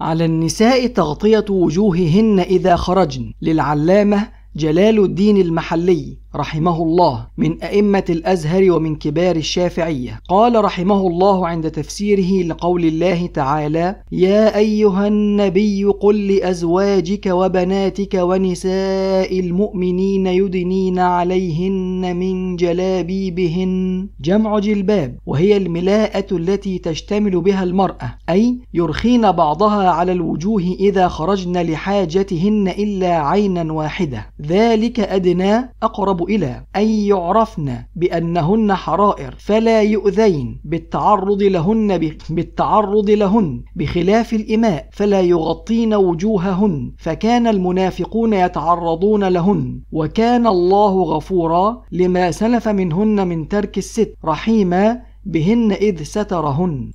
على النساء تغطية وجوههن إذا خرجن للعلامة جلال الدين المحلي رحمه الله من أئمة الأزهر ومن كبار الشافعية قال رحمه الله عند تفسيره لقول الله تعالى يا أيها النبي قل لأزواجك وبناتك ونساء المؤمنين يدنين عليهن من جلابيبهن جمع جلباب وهي الملاءة التي تشتمل بها المرأة أي يرخين بعضها على الوجوه إذا خرجن لحاجتهن إلا عينا واحدة ذلك أدنى أقرب إلى أن يعرفن بأنهن حرائر فلا يؤذين بالتعرض لهن بالتعرض لهن بخلاف الإماء فلا يغطين وجوههن فكان المنافقون يتعرضون لهن وكان الله غفورا لما سلف منهن من ترك الست رحيما بهن إذ سترهن